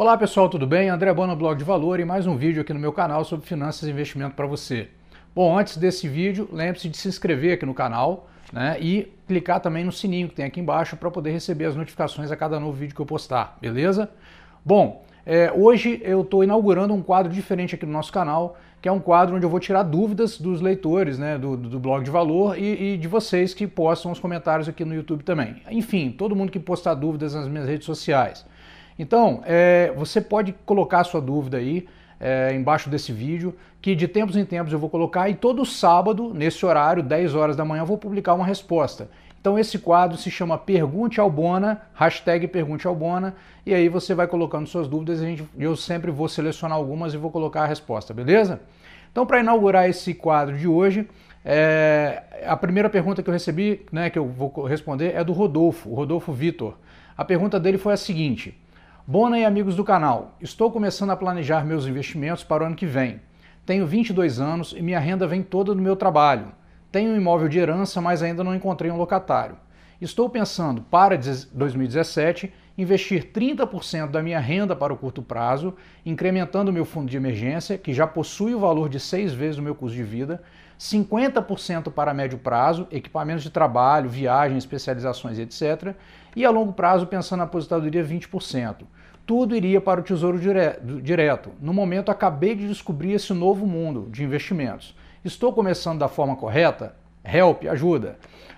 Olá pessoal, tudo bem? André Bona, Blog de Valor e mais um vídeo aqui no meu canal sobre finanças e investimento para você. Bom, antes desse vídeo, lembre-se de se inscrever aqui no canal né, e clicar também no sininho que tem aqui embaixo para poder receber as notificações a cada novo vídeo que eu postar, beleza? Bom, é, hoje eu estou inaugurando um quadro diferente aqui no nosso canal, que é um quadro onde eu vou tirar dúvidas dos leitores né, do, do blog de valor e, e, de vocês que postam os comentários aqui no YouTube também. Enfim, todo mundo que postar dúvidas nas minhas redes sociais. Então, é, você pode colocar a sua dúvida aí é, embaixo desse vídeo, que de tempos em tempos eu vou colocar e todo sábado, nesse horário, 10 horas da manhã, eu vou publicar uma resposta. Então esse quadro se chama Pergunte ao Bona, hashtag Pergunte ao Bona, e aí você vai colocando suas dúvidas e eu sempre vou selecionar algumas e vou colocar a resposta, beleza? Então para inaugurar esse quadro de hoje, é, a primeira pergunta que eu recebi, né, que eu vou responder, é do Rodolfo, o Rodolfo Vitor. A pergunta dele foi a seguinte... Bona e amigos do canal, estou começando a planejar meus investimentos para o ano que vem. Tenho 22 anos e minha renda vem toda do meu trabalho. Tenho um imóvel de herança, mas ainda não encontrei um locatário. Estou pensando para 2017 investir 30% da minha renda para o curto prazo, incrementando meu fundo de emergência, que já possui o valor de seis vezes o meu custo de vida, 50% para médio prazo, equipamentos de trabalho, viagens, especializações, etc., e a longo prazo pensando na aposentadoria 20% tudo iria para o Tesouro Direto. No momento, acabei de descobrir esse novo mundo de investimentos. Estou começando da forma correta? Help, ajuda.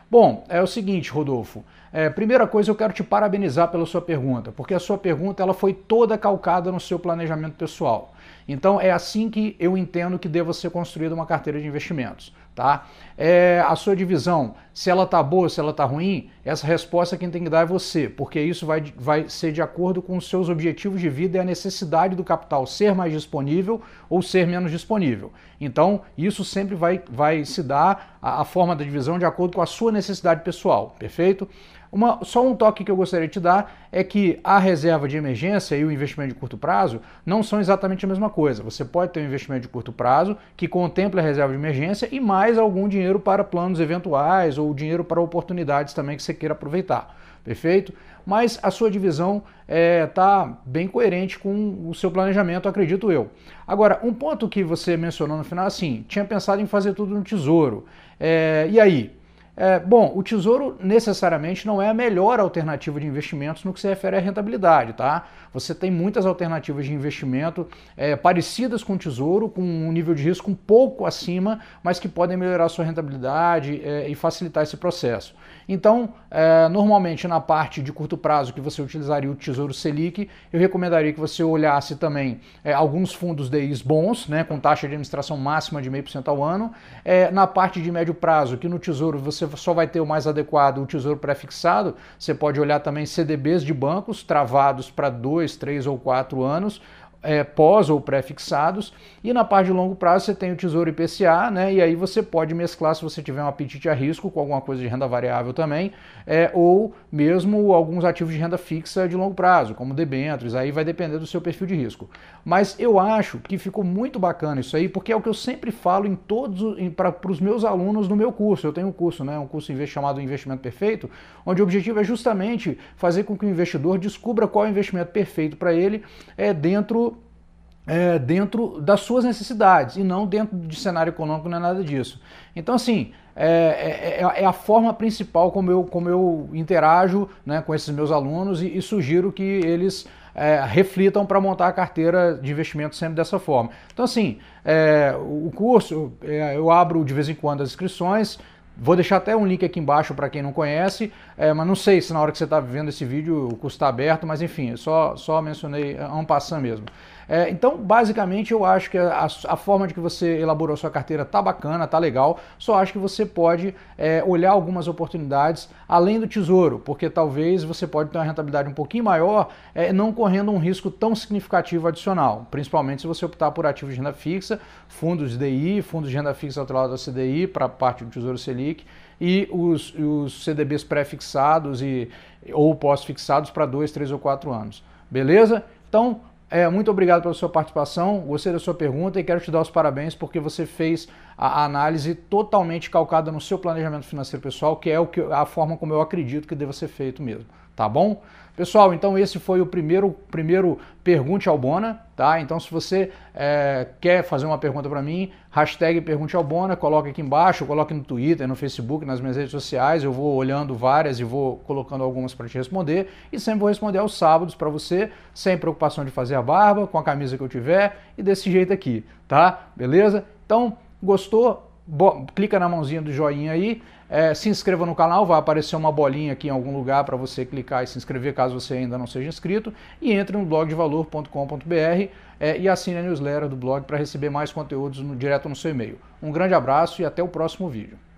Bom, é o seguinte, Rodolfo. É, primeira coisa, eu quero te parabenizar pela sua pergunta, porque a sua pergunta ela foi toda calcada no seu planejamento pessoal. Então, é assim que eu entendo que deva ser construída uma carteira de investimentos tá? É, a sua divisão, se ela tá boa, se ela tá ruim, essa resposta quem tem que dar é você, porque isso vai, vai ser de acordo com os seus objetivos de vida e a necessidade do capital ser mais disponível ou ser menos disponível. Então, isso sempre vai, vai se dar a, a forma da divisão de acordo com a sua necessidade pessoal, perfeito? Uma, só um toque que eu gostaria de te dar é que a reserva de emergência e o investimento de curto prazo não são exatamente a mesma coisa. Você pode ter um investimento de curto prazo que contempla a reserva de emergência e mais algum dinheiro para planos eventuais ou dinheiro para oportunidades também que você queira aproveitar. Perfeito? Mas a sua divisão está é, tá bem coerente com o seu planejamento, acredito eu. Agora, um ponto que você mencionou no final, assim, tinha pensado em fazer tudo no tesouro. É, e aí? É, bom, o Tesouro necessariamente não é a melhor alternativa de investimentos no que se refere à rentabilidade, tá? Você tem muitas alternativas de investimento é, parecidas com o Tesouro, com um nível de risco um pouco acima, mas que podem melhorar sua rentabilidade é, e facilitar esse processo. Então, é, normalmente na parte de curto prazo que você utilizaria o Tesouro Selic, eu recomendaria que você olhasse também é, alguns fundos DIs bons, né, com taxa de administração máxima de meio por cento ao ano. É, na parte de médio prazo, que no Tesouro você você só vai ter o mais adequado, o tesouro prefixado, você pode olhar também CDBs de bancos travados para dois, três ou quatro anos é, pós ou pré-fixados, e na parte de longo prazo você tem o Tesouro IPCA, né? E aí você pode mesclar se você tiver um apetite a risco com alguma coisa de renda variável também, é, ou mesmo alguns ativos de renda fixa de longo prazo, como debêntures, aí vai depender do seu perfil de risco. Mas eu acho que ficou muito bacana isso aí, porque é o que eu sempre falo em todos para os meus alunos no meu curso. Eu tenho um curso, né? Um curso chamado Investimento Perfeito, onde o objetivo é justamente fazer com que o investidor descubra qual é o investimento perfeito para ele é dentro é, dentro das suas necessidades e não dentro de cenário econômico, não é nada disso. Então, assim, é, é, é, é a forma principal como eu, como eu interajo né, com esses meus alunos e, e sugiro que eles é, reflitam para montar a carteira de investimento sempre dessa forma. Então, assim, é, o curso é, eu abro de vez em quando as inscrições. Vou deixar até um link aqui embaixo para quem não conhece, é, mas não sei se na hora que você está vendo esse vídeo o curso está aberto, mas enfim, só, só mencionei a um passo mesmo. É, então, basicamente, eu acho que a, a, forma de que você elaborou sua carteira tá bacana, tá legal. Só acho que você pode é, olhar algumas oportunidades além do tesouro, porque talvez você pode ter uma rentabilidade um pouquinho maior, é, não correndo um risco tão significativo adicional, principalmente se você optar por ativos de renda fixa, fundos DI, fundos de renda fixa lado da CDI para parte do Tesouro Selic e os, os CDBs pré-fixados e, ou pós-fixados para dois, três ou quatro anos. Beleza? Então, é, muito obrigado pela sua participação, gostei da sua pergunta e quero te dar os parabéns porque você fez a análise totalmente calcada no seu planejamento financeiro pessoal, que é o que, a forma como eu acredito que deva ser feito mesmo, tá bom? Pessoal, então esse foi o primeiro, primeiro Pergunte ao Bona. Tá? Então, se você é, quer fazer uma pergunta para mim, hashtag Pergunte ao Bona, coloca aqui embaixo, coloque no Twitter, no Facebook, nas minhas redes sociais, eu vou olhando várias e vou colocando algumas para te responder, e sempre vou responder aos sábados para você, sem preocupação de fazer a barba, com a camisa que eu tiver, e desse jeito aqui, tá? Beleza? Então, gostou? clica na mãozinha do joinha aí, é, se inscreva no canal, vai aparecer uma bolinha aqui em algum lugar para você clicar e se inscrever caso você ainda não seja inscrito, e entre no blogdevalor.com.br é, e assine a newsletter do blog para receber mais conteúdos no, direto no seu e-mail. Um grande abraço e até o próximo vídeo.